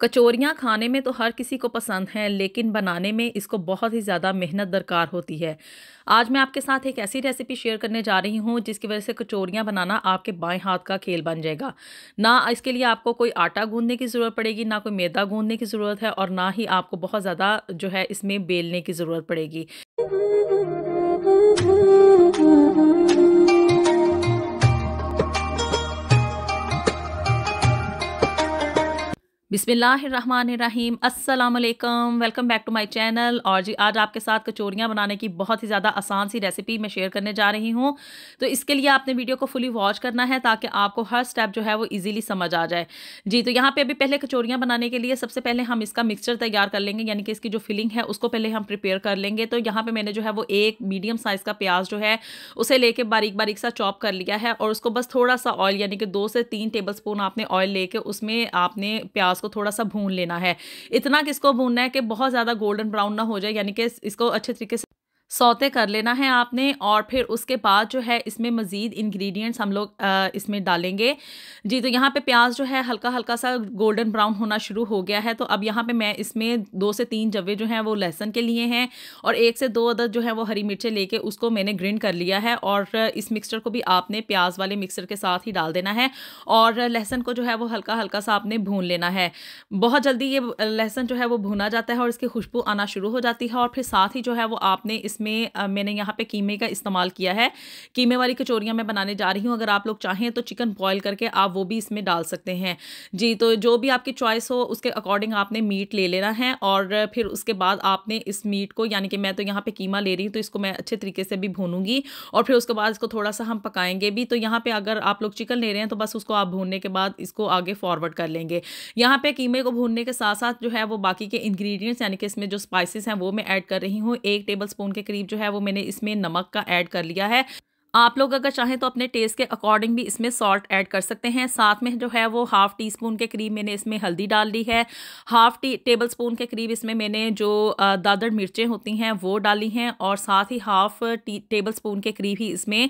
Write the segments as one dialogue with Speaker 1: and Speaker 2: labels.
Speaker 1: कचौरियाँ खाने में तो हर किसी को पसंद हैं लेकिन बनाने में इसको बहुत ही ज़्यादा मेहनत दरकार होती है आज मैं आपके साथ एक ऐसी रेसिपी शेयर करने जा रही हूँ जिसकी वजह से कचौरियाँ बनाना आपके बाएं हाथ का खेल बन जाएगा ना इसके लिए आपको कोई आटा गूंदने की ज़रूरत पड़ेगी ना कोई मैदा गूंदने की ज़रूरत है और ना ही आपको बहुत ज़्यादा जो है इसमें बेलने की ज़रूरत पड़ेगी बिसमीम् अल्लाम welcome back to my channel और जी आज आपके साथ कचौरियाँ बनाने की बहुत ही ज़्यादा आसान सी रेसिपी मैं शेयर करने जा रही हूँ तो इसके लिए आपने वीडियो को फुली वॉच करना है ताकि आपको हर स्टेप जो है वो इजीली समझ आ जाए जी तो यहाँ पे अभी पहले कचौरियाँ बनाने के लिए सबसे पहले हम इसका मिक्सचर तैयार कर लेंगे यानी कि इसकी जो फिलिंग है उसको पहले हम प्रिपेयर कर लेंगे तो यहाँ पर मैंने जो है वो एक मीडियम साइज़ का प्याज जो है उसे लेके बारीक बारीक सा चॉप कर लिया है और उसको बस थोड़ा सा ऑयल यानी कि दो से तीन टेबल आपने ऑयल लेकर उसमें आपने प्याज प्याज को थोड़ा सा भून लेना है इतना किसको भूनना है कि बहुत ज़्यादा गोल्डन ब्राउन ना हो जाए यानी कि इसको अच्छे तरीके से सौते कर लेना है आपने और फिर उसके बाद जो है इसमें मज़ीद इंग्रेडिएंट्स हम लोग इसमें डालेंगे जी तो यहाँ पे प्याज जो है हल्का हल्का सा गोल्डन ब्राउन होना शुरू हो गया है तो अब यहाँ पे मैं इसमें दो से तीन जवे जो हैं वो लहसन के लिए हैं और एक से दो अदद जो है वो हरी मिर्चें लेके उसको मैंने ग्रिंड कर लिया है और इस मिक्सचर को भी आपने प्याज वाले मिक्सर के साथ ही डाल देना है और लहसन को जो है वो हल्का हल्का सा आपने भून लेना है बहुत जल्दी ये लहसन जो है वो भुना जाता है और इसकी खुशबू आना शुरू हो जाती है और फिर साथ ही जो है वो आपने इस इसमें मैंने यहाँ पे कीमे का इस्तेमाल किया है कीमे वाली कचौरियाँ मैं बनाने जा रही हूँ अगर आप लोग चाहें तो चिकन बॉयल करके आप वो भी इसमें डाल सकते हैं जी तो जो भी आपकी चॉइस हो उसके अकॉर्डिंग आपने मीट ले लेना है और फिर उसके बाद आपने इस मीट को यानी कि मैं तो यहाँ पर कीमा ले रही हूँ तो इसको मैं अच्छे तरीके से भी भूनूंगी और फिर उसके बाद इसको थोड़ा सा हम पकाएंगे भी तो यहाँ पर अगर आप लोग चिकन ले रहे हैं तो बस उसको आप भूनने के बाद इसको आगे फॉरवर्ड कर लेंगे यहाँ पर कीमे को भूनने के साथ साथ जो है वो बाकी के इंग्रेडिएंट्स यानी कि इसमें जो स्पाइसेस हैं वो मैं ऐड कर रही हूँ एक टेबल स्पून के करीब जो है वो मैंने इसमें नमक का ऐड कर लिया है आप लोग अगर चाहें तो अपने टेस्ट के अकॉर्डिंग भी इसमें सॉल्ट ऐड कर सकते हैं साथ में जो है वो हाफ़ टी स्पून के करीब मैंने इसमें हल्दी डाल ली है हाफ़ टी टेबल स्पून के करीब इसमें मैंने जो दादड़ मिर्चें होती हैं वो डाली हैं और साथ ही हाफ़ टी टेबल स्पून के करीब ही इसमें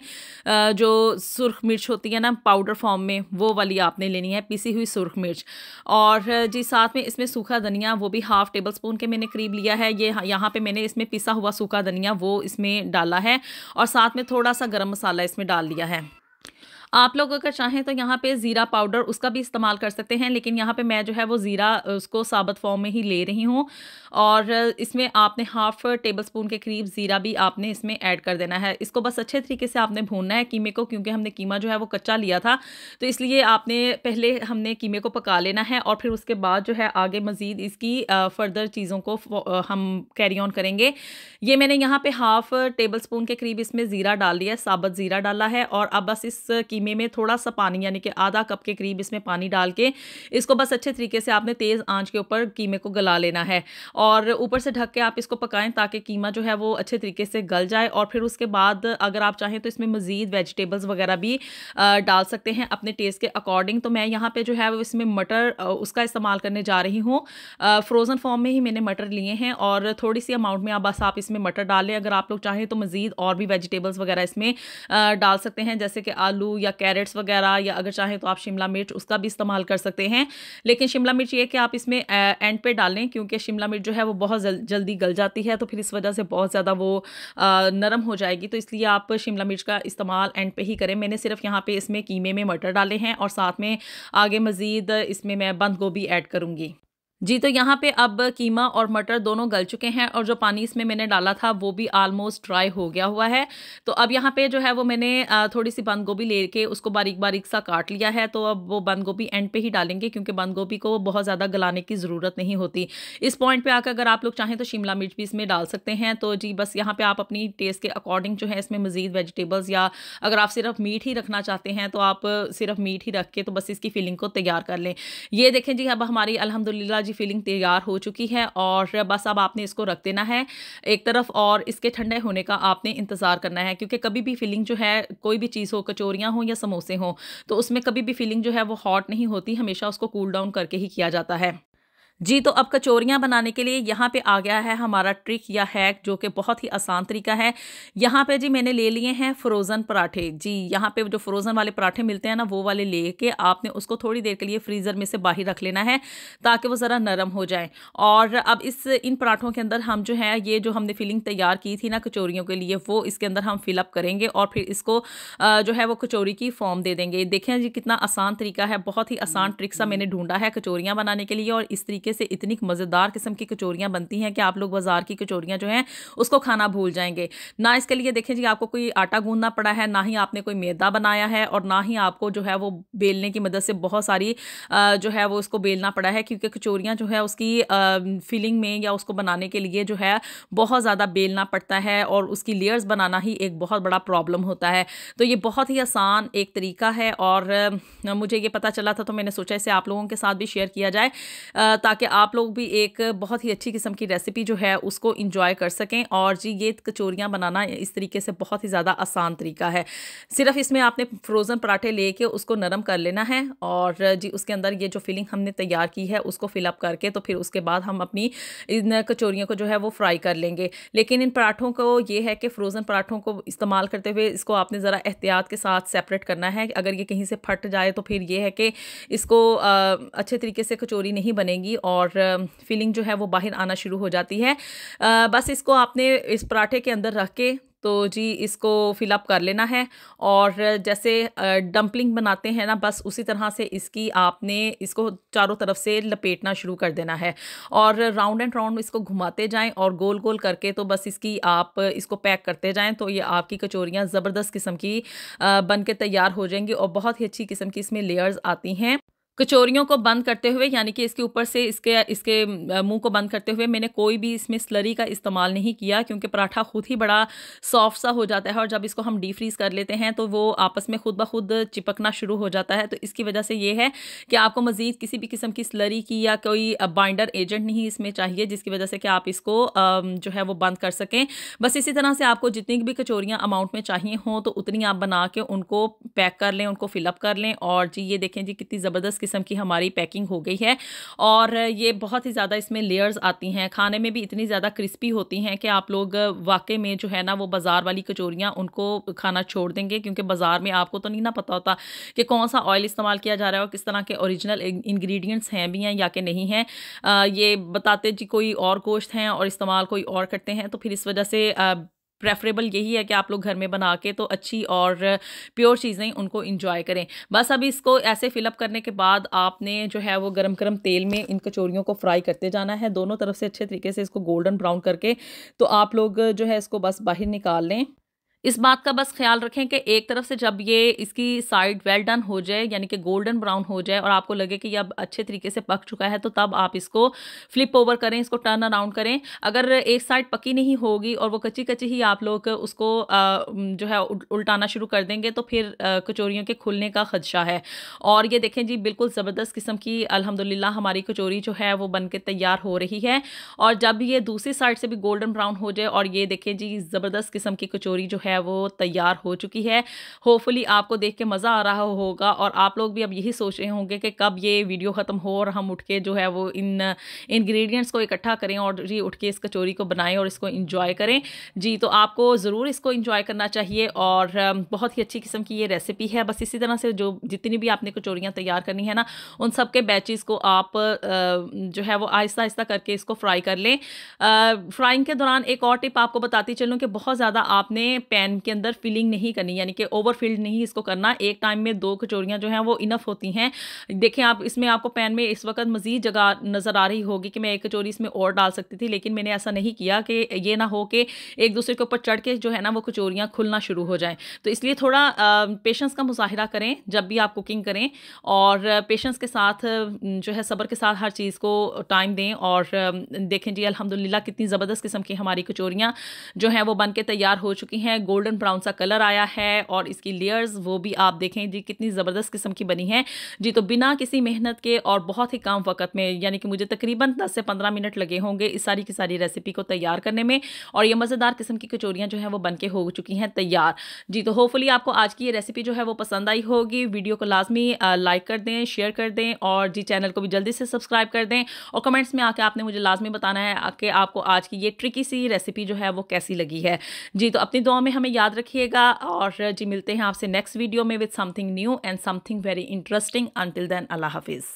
Speaker 1: जो सुरख मिर्च होती है ना पाउडर फॉर्म में वो वाली आपने लेनी है पीसी हुई सुरख मिर्च और जी साथ में इसमें सूखा धनिया वो भी हाफ़ टेबल स्पून के मैंने करीब लिया है ये यहाँ पर मैंने इसमें पिसा हुआ सूखा धनिया वो इसमें डाला है और साथ में थोड़ा सा गर्म मसाला इसमें डाल दिया है आप लोग अगर चाहें तो यहाँ पे ज़ीरा पाउडर उसका भी इस्तेमाल कर सकते हैं लेकिन यहाँ पे मैं जो है वो ज़ीरा उसको साबत फॉर्म में ही ले रही हूँ और इसमें आपने हाफ टेबल स्पून के करीब ज़ीरा भी आपने इसमें ऐड कर देना है इसको बस अच्छे तरीके से आपने भूनना है कीमे को क्योंकि हमने कीमा जो है वो कच्चा लिया था तो इसलिए आपने पहले हमने कीमे को पका लेना है और फिर उसके बाद जो है आगे मज़ीद इसकी फ़र्दर चीज़ों को हम कैरी ऑन करेंगे ये मैंने यहाँ पर हाफ टेबल स्पून के करीब इसमें ज़ीरा डाल दिया साबत ज़ीरा डाला है और अब बस इस कीमे में थोड़ा सा पानी यानी कि आधा कप के करीब इसमें पानी डाल के इसको बस अच्छे तरीके से आपने तेज़ आंच के ऊपर कीमे को गला लेना है और ऊपर से ढक के आप इसको पकाएं ताकि कीमा जो है वो अच्छे तरीके से गल जाए और फिर उसके बाद अगर आप चाहें तो इसमें मज़ीद वेजिटेबल्स वगैरह भी डाल सकते हैं अपने टेस्ट के अकॉर्डिंग तो मैं यहाँ पर जो है वो इसमें मटर उसका इस्तेमाल करने जा रही हूँ फ्रोज़न फॉर्म में ही मैंने मटर लिए हैं और थोड़ी सी अमाउंट में आप बस आप इसमें मटर डालें अगर आप लोग चाहें तो मज़ीद और भी वेजिटेबल्स वगैरह इसमें डाल सकते हैं जैसे कि आलू या कैरेट्स वगैरह या अगर चाहें तो आप शिमला मिर्च उसका भी इस्तेमाल कर सकते हैं लेकिन शिमला मिर्च ये कि आप इसमें एंड पे डालें क्योंकि शिमला मिर्च जो है वो बहुत जल्दी गल जाती है तो फिर इस वजह से बहुत ज़्यादा वो नरम हो जाएगी तो इसलिए आप शिमला मिर्च का इस्तेमाल एंड पे ही करें मैंने सिर्फ यहाँ पर इसमें कीमे में मटर डाले हैं और साथ में आगे मज़ीद इसमें मैं बंद गोभी ऐड करूँगी जी तो यहाँ पे अब कीमा और मटर दोनों गल चुके हैं और जो पानी इसमें मैंने डाला था वो भी आलमोस्ट ड्राई हो गया हुआ है तो अब यहाँ पे जो है वो मैंने थोड़ी सी बंद गोभी ले के उसको बारीक बारीक सा काट लिया है तो अब वो बंद गोभी एंड पे ही डालेंगे क्योंकि बंद गोभी को बहुत ज़्यादा गलाने की ज़रूरत नहीं होती इस पॉइंट पर आकर अगर आप लोग चाहें तो शिमला मिर्च भी इसमें डाल सकते हैं तो जी बस यहाँ पर आप अपनी टेस्ट के अकॉर्डिंग जो है इसमें मज़ीद वेजिटेबल्स या अगर आप सिर्फ मीट ही रखना चाहते हैं तो आप सिर्फ मीट ही रख के तो बस इसकी फीलिंग को तैयार कर लें ये देखें जी अब हमारी अलहमदिल्ला जी फीलिंग तैयार हो चुकी है और बस अब आपने इसको रख देना है एक तरफ और इसके ठंडे होने का आपने इंतज़ार करना है क्योंकि कभी भी फीलिंग जो है कोई भी चीज़ हो कचोरियाँ हों या समोसे हों तो उसमें कभी भी फीलिंग जो है वो हॉट नहीं होती हमेशा उसको कूल डाउन करके ही किया जाता है जी तो अब कचौरियाँ बनाने के लिए यहाँ पे आ गया है हमारा ट्रिक या हैक जो कि बहुत ही आसान तरीका है यहाँ पे जी मैंने ले लिए हैं फ्रोज़न पराठे जी यहाँ पे जो फ्रोज़न वाले पराठे मिलते हैं ना वो वाले ले के आपने उसको थोड़ी देर के लिए फ्रीज़र में से बाहर रख लेना है ताकि वो ज़रा नरम हो जाए और अब इस इन पराठों के अंदर हम जो है ये जो हमने फिलिंग तैयार की थी ना कचौरियों के लिए वो इसके अंदर हम फिलअप करेंगे और फिर इसको जो है वो कचौरी की फॉर्म दे देंगे देखें जी कितना आसान तरीका है बहुत ही आसान ट्रिक हम्म, सा मैंने हम्म। ढूंढा है कचौरियाँ बनाने के लिए और इस तरीके तरीके से इतनी मज़ेदार किस्म की कचोरियाँ बनती हैं कि आप लोग बाज़ार की कचोरियाँ जो हैं उसको खाना भूल जाएंगे ना इसके लिए देखें जी आपको कोई आटा गूंदना पड़ा है ना ही आपने कोई मैदा बनाया है और ना ही आपको जो है वो बेलने की मदद से बहुत सारी जो है वो उसको बेलना पड़ा है क्योंकि कचोरियाँ जो है उसकी फिलिंग में या उसको बनाने के लिए जो है बहुत ज़्यादा बेलना पड़ता है और उसकी लेयर्स बनाना ही एक बहुत बड़ा प्रॉब्लम होता है तो ये बहुत ही आसान एक तरीका है और मुझे ये पता चला था तो मैंने सोचा इसे आप लोगों के साथ भी शेयर किया जाए ताकि ताकि आप लोग भी एक बहुत ही अच्छी किस्म की रेसिपी जो है उसको इंजॉय कर सकें और जी ये कचोरियाँ बनाना इस तरीके से बहुत ही ज़्यादा आसान तरीका है सिर्फ इसमें आपने फ्रोज़न पराठे कर उसको नरम कर लेना है और जी उसके अंदर ये जो फिलिंग हमने तैयार की है उसको फिलअप करके तो फिर उसके बाद हम अपनी इन कचोरियों को जो है वो फ्राई कर लेंगे लेकिन इन पराठों को ये है कि फ्रोज़न पराठों को इस्तेमाल करते हुए इसको आपने ज़रा एहतियात के साथ सेपरेट करना है अगर ये कहीं से फट जाए तो फिर ये है कि इसको अच्छे तरीके से कचोरी नहीं बनेगी और फीलिंग जो है वो बाहर आना शुरू हो जाती है बस इसको आपने इस पराठे के अंदर रख के तो जी इसको फिलअप कर लेना है और जैसे डम्पलिंग बनाते हैं ना बस उसी तरह से इसकी आपने इसको चारों तरफ से लपेटना शुरू कर देना है और राउंड एंड राउंड इसको घुमाते जाएं और गोल गोल करके तो बस इसकी आप इसको पैक करते जाएं तो ये आपकी कचोरियाँ ज़बरदस्त किस्म की बन के तैयार हो जाएंगी और बहुत ही अच्छी किस्म की इसमें लेयर्स आती हैं कचोरियों को बंद करते हुए यानी कि इसके ऊपर से इसके इसके मुंह को बंद करते हुए मैंने कोई भी इसमें स्लरी का इस्तेमाल नहीं किया क्योंकि पराठा खुद ही बड़ा सॉफ्ट सा हो जाता है और जब इसको हम डी फ्रीज़ कर लेते हैं तो वो आपस में खुद ब खुद चिपकना शुरू हो जाता है तो इसकी वजह से ये है कि आपको मज़ीद किसी भी किस्म की स्लरी की या कोई बाइंडर एजेंट नहीं इसमें चाहिए जिसकी वजह से कि आप इसको जो है वो बंद कर सकें बस इसी तरह से आपको जितनी भी कचोरियाँ अमाउंट में चाहिए हों तो उतनी आप बना के उनको पैक कर लें उनको फिलअप कर लें और जी ये देखें जी कितनी ज़बरदस्त किस्म की हमारी पैकिंग हो गई है और ये बहुत ही ज़्यादा इसमें लेयर्स आती हैं खाने में भी इतनी ज़्यादा क्रिस्पी होती हैं कि आप लोग वाकई में जो है ना वो बाज़ार वाली कचोरियाँ उनको खाना छोड़ देंगे क्योंकि बाज़ार में आपको तो नहीं ना पता होता कि कौन सा ऑयल इस्तेमाल किया जा रहा है और किस तरह के ओरिजिनल इन्ग्रीडियंट्स हैं भी हैं या कि नहीं हैं ये बताते जी कोई और गोश्त हैं और इस्तेमाल कोई और करते हैं तो फिर इस वजह से प्रेफरेबल यही है कि आप लोग घर में बना के तो अच्छी और प्योर चीज़ें उनको इंजॉय करें बस अब इसको ऐसे फिलअप करने के बाद आपने जो है वो गरम गरम तेल में इन कचोरियों को फ्राई करते जाना है दोनों तरफ से अच्छे तरीके से इसको गोल्डन ब्राउन करके तो आप लोग जो है इसको बस बाहर निकाल लें इस बात का बस ख्याल रखें कि एक तरफ से जब ये इसकी साइड वेल डन हो जाए यानी कि गोल्डन ब्राउन हो जाए और आपको लगे कि ये अब अच्छे तरीके से पक चुका है तो तब आप इसको फ्लिप ओवर करें इसको टर्न अराउंड करें अगर एक साइड पकी नहीं होगी और वो कच्ची कच्ची ही आप लोग उसको जो है उल्टाना शुरू कर देंगे तो फिर कचोरियों के खुलने का खदशा है और ये देखें जी बिल्कुल ज़बरदस्त किस्म की अलहमदिल्ला हमारी कचोरी जो है वो बन के तैयार हो रही है और जब ये दूसरी साइड से भी गोल्डन ब्राउन हो जाए और ये देखें जी ज़बरदस्त किस्म की कचोरी जो है है वो तैयार हो चुकी है होपफुली आपको देख के मज़ा आ रहा होगा और आप लोग भी अब यही सोच रहे होंगे कि कब ये वीडियो ख़त्म हो और हम उठ के जो है वो इन इन्ग्रीडियंट्स को इकट्ठा करें और जी उठ के इस कचौरी को बनाएं और इसको इंजॉय करें जी तो आपको ज़रूर इसको इंजॉय करना चाहिए और बहुत ही अच्छी किस्म की ये रेसिपी है बस इसी तरह से जो जितनी भी आपने कचौरियाँ तैयार करनी है ना उन सब के बैचेस को आप जो है वो आहिस्ता आहिस्ता करके इसको फ्राई कर लें फ्राइंग के दौरान एक और टिप आपको बताती चलूँ कि बहुत ज़्यादा आपने पैन पैन के अंदर फिलिंग नहीं करनी यानी कि ओवरफिल्ड नहीं इसको करना एक टाइम में दो कचौरियाँ जो हैं वो इनफ होती हैं देखें आप इसमें आपको पैन में इस वक्त मज़ीद जगह नज़र आ रही होगी कि मैं एक कचौरी इसमें और डाल सकती थी लेकिन मैंने ऐसा नहीं किया कि ये ना हो कि एक दूसरे के ऊपर चढ़ के जो है ना वो कचौरियाँ खुलना शुरू हो जाएँ तो इसलिए थोड़ा पेशेंस का मुजाहरा करें जब भी आप कुकिंग करें और पेशेंस के साथ जो है सब्र के साथ हर चीज़ को टाइम दें और देखें जी अलहमदिल्ला कितनी ज़बरदस्त किस्म की हमारी कचौरियाँ जो हैं वो बन के तैयार हो चुकी हैं गोल्डन ब्राउन सा कलर आया है और इसकी लेयर्स वो भी आप देखें जी कितनी ज़बरदस्त किस्म की बनी है जी तो बिना किसी मेहनत के और बहुत ही कम वक्त में यानी कि मुझे तकरीबन दस से पंद्रह मिनट लगे होंगे इस सारी की सारी रेसिपी को तैयार करने में और ये मज़ेदार किस्म की कचोरियाँ जो हैं वो बन के हो चुकी हैं तैयार जी तो होपफुली आपको आज की ये रेसिपी जो है वो पसंद आई होगी वीडियो को लाजमी लाइक कर दें शेयर कर दें और जी चैनल को भी जल्दी से सब्सक्राइब कर दें और कमेंट्स में आके आपने मुझे लाजमी बताना है कि आपको आज की ये ट्रिकी सी रेसिपी जो है वो कैसी लगी है जी तो अपनी दुआ में हमें याद रखिएगा और जी मिलते हैं आपसे नेक्स्ट वीडियो में with something new and something very interesting until then अल्लाह हाफिज़